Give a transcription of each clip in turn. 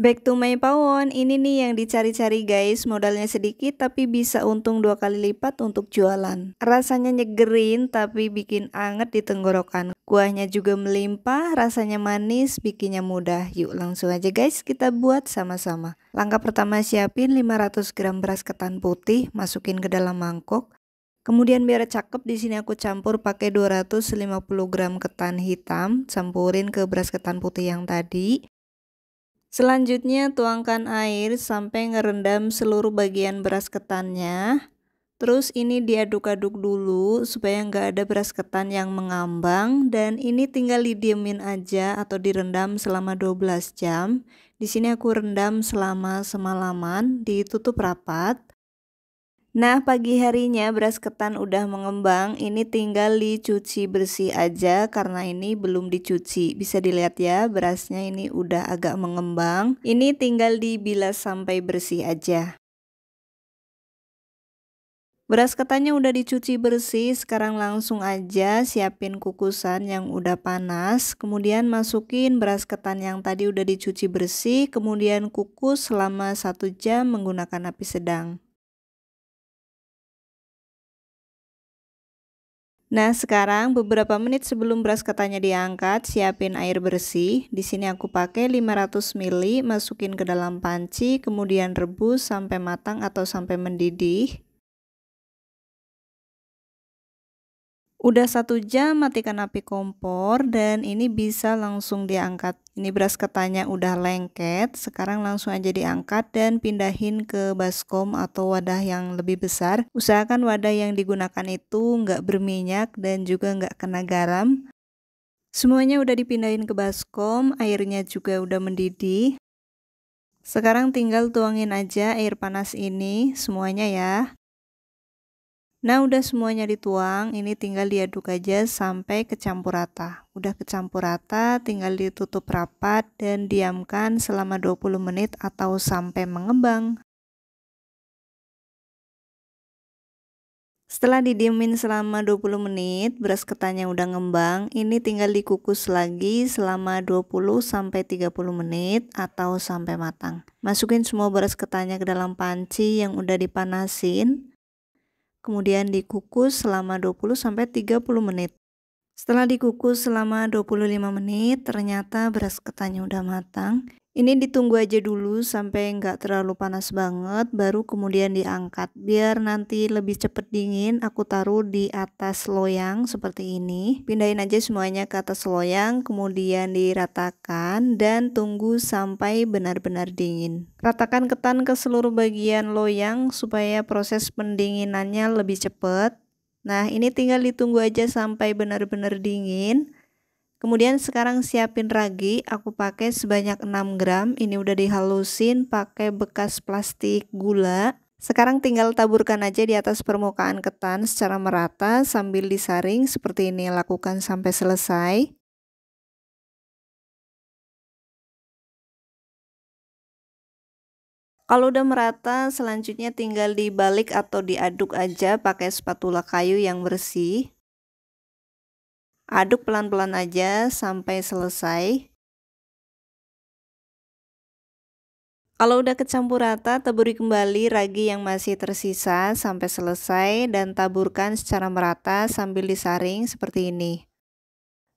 Back to my pawon, ini nih yang dicari-cari guys, modalnya sedikit tapi bisa untung dua kali lipat untuk jualan. Rasanya nyegerin tapi bikin anget di tenggorokan. Kuahnya juga melimpah, rasanya manis, bikinnya mudah. Yuk langsung aja guys kita buat sama-sama. Langkah pertama siapin 500 gram beras ketan putih, masukin ke dalam mangkok. Kemudian biar cakep di sini aku campur pakai 250 gram ketan hitam, campurin ke beras ketan putih yang tadi. Selanjutnya tuangkan air sampai ngerendam seluruh bagian beras ketannya. Terus ini diaduk-aduk dulu supaya nggak ada beras ketan yang mengambang dan ini tinggal didiemin aja atau direndam selama 12 jam. Di sini aku rendam selama semalaman, ditutup rapat. Nah, pagi harinya beras ketan udah mengembang, ini tinggal dicuci bersih aja karena ini belum dicuci. Bisa dilihat ya, berasnya ini udah agak mengembang. Ini tinggal dibilas sampai bersih aja. Beras ketannya udah dicuci bersih, sekarang langsung aja siapin kukusan yang udah panas, kemudian masukin beras ketan yang tadi udah dicuci bersih, kemudian kukus selama satu jam menggunakan api sedang. Nah, sekarang beberapa menit sebelum beras ketannya diangkat, siapin air bersih. Di sini aku pakai 500 ml, masukin ke dalam panci, kemudian rebus sampai matang atau sampai mendidih. Udah satu jam matikan api kompor dan ini bisa langsung diangkat. Ini beras ketannya udah lengket, sekarang langsung aja diangkat dan pindahin ke baskom atau wadah yang lebih besar. Usahakan wadah yang digunakan itu nggak berminyak dan juga nggak kena garam. Semuanya udah dipindahin ke baskom, airnya juga udah mendidih. Sekarang tinggal tuangin aja air panas ini semuanya ya. Nah, udah semuanya dituang, ini tinggal diaduk aja sampai kecampur rata. Udah kecampur rata, tinggal ditutup rapat dan diamkan selama 20 menit atau sampai mengembang. Setelah didiemin selama 20 menit, beras ketannya udah ngembang, ini tinggal dikukus lagi selama 20 30 menit atau sampai matang. Masukin semua beras ketannya ke dalam panci yang udah dipanasin kemudian dikukus selama 20-30 menit. Setelah dikukus selama 25 menit, ternyata beras ketannya udah matang. Ini ditunggu aja dulu sampai nggak terlalu panas banget, baru kemudian diangkat. Biar nanti lebih cepet dingin, aku taruh di atas loyang seperti ini. Pindahin aja semuanya ke atas loyang, kemudian diratakan dan tunggu sampai benar-benar dingin. Ratakan ketan ke seluruh bagian loyang supaya proses pendinginannya lebih cepet. Nah ini tinggal ditunggu aja sampai benar-benar dingin. Kemudian sekarang siapin ragi, aku pakai sebanyak 6 gram. Ini udah dihalusin pakai bekas plastik gula. Sekarang tinggal taburkan aja di atas permukaan ketan secara merata sambil disaring seperti ini. Lakukan sampai selesai. Kalau udah merata, selanjutnya tinggal dibalik atau diaduk aja pakai spatula kayu yang bersih. Aduk pelan-pelan aja sampai selesai. Kalau udah kecampur rata, taburi kembali ragi yang masih tersisa sampai selesai dan taburkan secara merata sambil disaring seperti ini.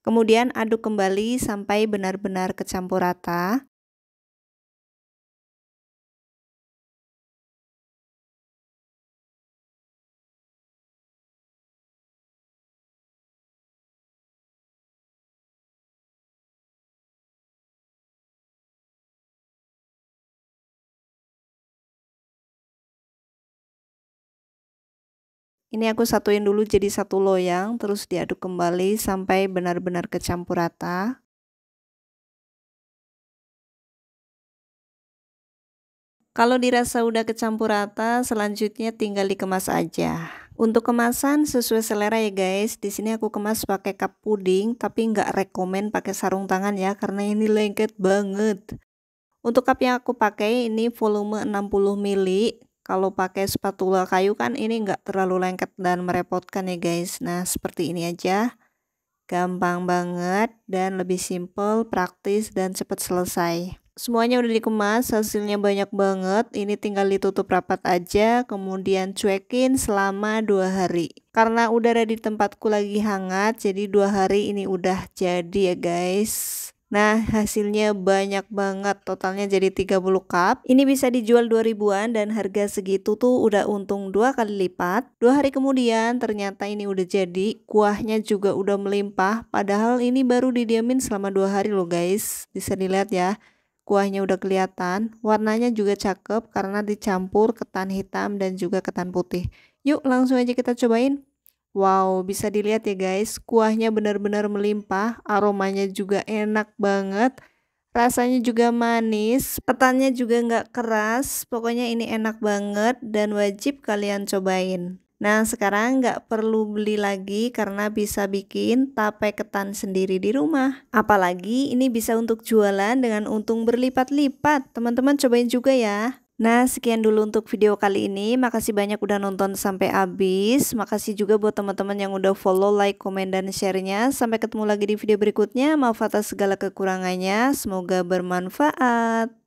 Kemudian aduk kembali sampai benar-benar kecampur rata. Ini aku satuin dulu jadi satu loyang, terus diaduk kembali sampai benar-benar kecampur rata. Kalau dirasa udah kecampur rata, selanjutnya tinggal dikemas aja. Untuk kemasan sesuai selera ya guys. Di sini aku kemas pakai cup puding, tapi nggak rekomen pakai sarung tangan ya karena ini lengket banget. Untuk cup yang aku pakai ini volume 60 ml kalau pakai spatula kayu kan ini nggak terlalu lengket dan merepotkan ya guys. Nah seperti ini aja. Gampang banget dan lebih simple, praktis, dan cepat selesai. Semuanya udah dikemas, hasilnya banyak banget. Ini tinggal ditutup rapat aja, kemudian cuekin selama dua hari. Karena udara di tempatku lagi hangat, jadi dua hari ini udah jadi ya guys. Nah, hasilnya banyak banget, totalnya jadi 30 cup. Ini bisa dijual 2000-an dan harga segitu tuh udah untung dua kali lipat. Dua hari kemudian ternyata ini udah jadi, kuahnya juga udah melimpah, padahal ini baru didiamin selama dua hari loh guys. Bisa dilihat ya, kuahnya udah kelihatan, warnanya juga cakep karena dicampur ketan hitam dan juga ketan putih. Yuk langsung aja kita cobain. Wow, bisa dilihat ya guys, kuahnya benar-benar melimpah, aromanya juga enak banget, rasanya juga manis, petannya juga nggak keras, pokoknya ini enak banget dan wajib kalian cobain. Nah sekarang nggak perlu beli lagi karena bisa bikin tape ketan sendiri di rumah. Apalagi ini bisa untuk jualan dengan untung berlipat-lipat. Teman-teman cobain juga ya. Nah, sekian dulu untuk video kali ini. Makasih banyak udah nonton sampai habis. Makasih juga buat teman-teman yang udah follow, like, komen, dan share-nya. Sampai ketemu lagi di video berikutnya. Maaf atas segala kekurangannya. Semoga bermanfaat.